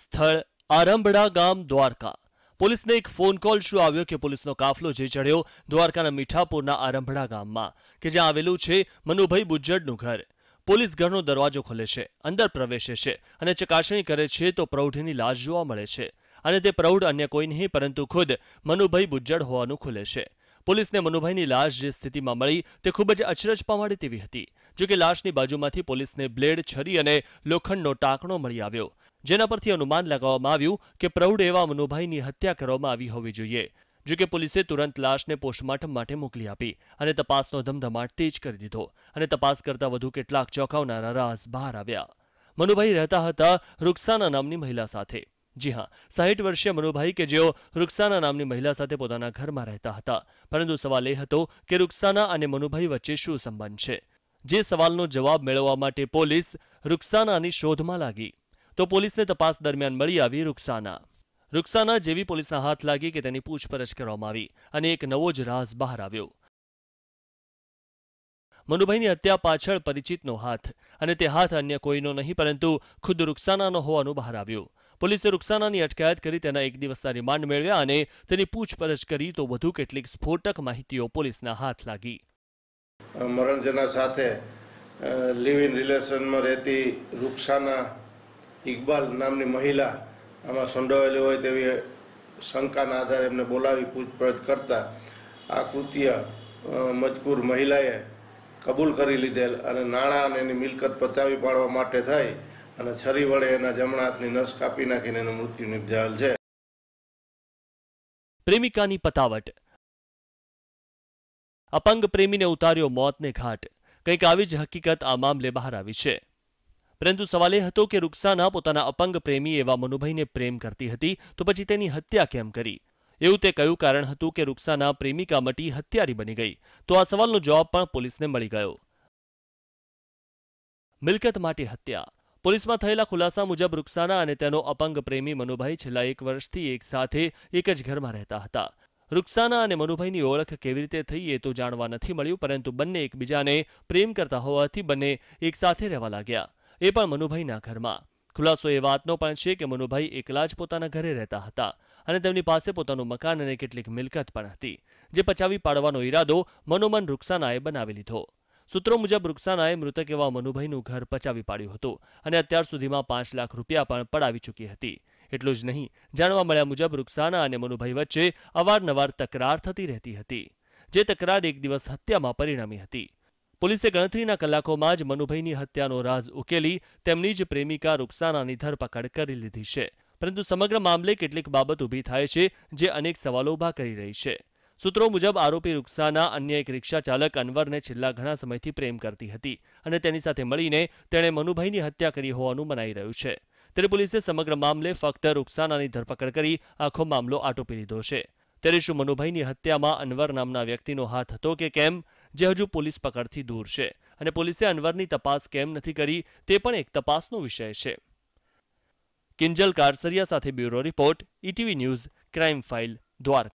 સ્થળ આરંભડા ગામ દ્વારકા પોલીસને એક ફોન કોલ શું આવ્યો કે પોલીસનો કાફલો જે ચડ્યો દ્વારકાના મીઠાપુરના આરંભડા ગામમાં કે જ્યાં આવેલું છે મનુભાઈ બુજ્જડનું ઘર પોલીસ ઘરનો દરવાજો ખોલે છે અંદર પ્રવેશે છે અને ચકાસણી કરે છે તો પ્રૌઢની લાશ જોવા મળે છે અને તે પ્રૌઢ અન્ય કોઈ નહીં પરંતુ ખુદ મનુભાઈ બુજ્જડ હોવાનું ખુલે છે પોલીસને મનુભાઈની લાશ જે સ્થિતિમાં મળી તે ખૂબ જ અચરજ પામાડે તેવી હતી જોકે લાશની બાજુમાંથી પોલીસને બ્લેડ છરી અને લોખંડનો ટાંકણો મળી આવ્યો જેના પરથી અનુમાન લગાવવામાં આવ્યું કે પ્રૌઢ એવા મનુભાઈની હત્યા કરવામાં આવી હોવી જોઈએ જોકે પોલીસે તુરંત લાશને પોસ્ટમોર્ટમ માટે મોકલી આપી અને તપાસનો ધમધમાટ તેજ કરી દીધો અને તપાસ કરતા વધુ કેટલાક ચોંકાવનારા રાસ બહાર આવ્યા મનુભાઈ રહેતા હતા રૂકસાના નામની મહિલા સાથે જી હા સાહીઠ વર્ષીય મનુભાઈ કે જેઓ રૂકસાના નામની મહિલા સાથે પોતાના ઘરમાં રહેતા હતા પરંતુ સવાલ એ હતો કે રૂકસાના અને મનુભાઈ વચ્ચે શું સંબંધ છે જે સવાલનો જવાબ મેળવવા માટે પોલીસ રૂકસાનાની શોધમાં લાગી તો પોલીસને તપાસ દરમિયાન મળી આવી રૂકસાના રૂકસાના જેવી પોલીસના હાથ લાગી કે તેની પૂછપરછ કરવામાં આવી અને એક નવો જ રાઝ બહાર આવ્યો મનુભાઈની હત્યા પાછળ પરિચિતનો હાથ અને તે હાથ અન્ય કોઈનો નહીં પરંતુ ખુદ રૂકસાનાનો હોવાનું બહાર આવ્યું પોલીસે રૂકસાનાની અટકાયત કરી તેના એક દિવસના રિમાન્ડ મેળવ્યા અને તેની પૂછપરછ કરી તો વધુ કેટલીક સ્ફોટક માહિતીઓ પોલીસના હાથ લાગી મરણજના સાથે લિવ ઇન રિલેશનમાં રહેતી રૂકસાના ઇકબાલ નામની મહિલા આમાં સંડોવાયેલી હોય તેવી શંકાના આધારે એમને બોલાવી પૂછપરછ કરતા આ કૃત્ય મજકૂર મહિલાએ કબૂલ કરી લીધેલ અને નાણાં અને એની મિલકત પચાવી પાડવા માટે થઈ અને છરી વડે એના જમણા હાથની નસ કાપી નાખીને એનું મૃત્યુ નિપજાવેલ છે પ્રેમિકાની પતાવટ અપંગ પ્રેમીને ઉતાર્યો મોતને ઘાટ કંઈક આવી જ હકીકત આ મામલે બહાર આવી છે પરંતુ સવાલ એ હતો કે રૂકસાના પોતાના અપંગ પ્રેમી એવા મનુભાઈને પ્રેમ કરતી હતી તો પછી તેની હત્યા કેમ કરી એવું તે કયું કારણ હતું કે રૂકસાના પ્રેમિકા મટી હત્યારી બની ગઈ તો આ સવાલનો જવાબ પણ પોલીસને મળી ગયો મિલકત માટે હત્યા પોલીસમાં થયેલા ખુલાસા મુજબ રૂકસાના અને તેનો અપંગ પ્રેમી મનુભાઈ છેલ્લા એક વર્ષથી એક સાથે એક જ ઘરમાં રહેતા હતા રૂકસાના અને મનુભાઈની ઓળખ કેવી રીતે થઈ એ તો જાણવા નથી મળ્યું પરંતુ બંને એકબીજાને પ્રેમ કરતા હોવાથી બંને એકસાથે રહેવા લાગ્યા એ પણ મનુભાઈના ઘરમાં ખુલાસો એ વાતનો પણ છે કે મનુભાઈ એકલા જ પોતાના ઘરે રહેતા હતા અને તેમની પાસે પોતાનું મકાન અને કેટલીક મિલકત પણ હતી જે પચાવી પાડવાનો ઈરાદો મનોમન રૂકસાનાએ બનાવી લીધો સૂત્રો મુજબ રૂકસાનાએ મૃતક એવા મનુભાઈનું ઘર પચાવી પાડ્યું હતું અને અત્યાર સુધીમાં પાંચ લાખ રૂપિયા પણ પડાવી ચૂકી હતી એટલું જ નહીં જાણવા મળ્યા મુજબ રૂકસાના અને મનુભાઈ વચ્ચે અવારનવાર તકરાર થતી રહેતી હતી જે તકરાર એક દિવસ હત્યામાં પરિણમી હતી પોલીસે ગણતરીના કલાકોમાં જ મનુભાઈની હત્યાનો રાજ ઉકેલી તેમની જ પ્રેમિકા રૂકસાનાની ધરપકડ કરી લીધી છે પરંતુ સમગ્ર મામલે કેટલીક બાબત ઊભી થાય છે જે અનેક સવાલો ઊભા કરી રહી છે સૂત્રો મુજબ આરોપી રૂક્ષાના અન્ય એક રિક્ષા ચાલક અનવરને છેલ્લા ઘણા સમયથી પ્રેમ કરતી હતી અને તેની સાથે મળીને તેણે મનુભાઈની હત્યા કરી હોવાનું મનાઈ રહ્યું છે ત્યારે પોલીસે સમગ્ર મામલે ફક્ત રુકસાનાની ધરપકડ કરી આખો મામલો આટોપી લીધો છે ત્યારે શું મનુભાઈની હત્યામાં અનવર નામના વ્યક્તિનો હાથ હતો કે કેમ જે હજુ પોલીસ પકડથી દૂર છે અને પોલીસે અનવરની તપાસ કેમ નથી કરી તે પણ એક તપાસનો વિષય છે કિંજલ કારસરિયા સાથે bureau report ETV news crime file Dwarka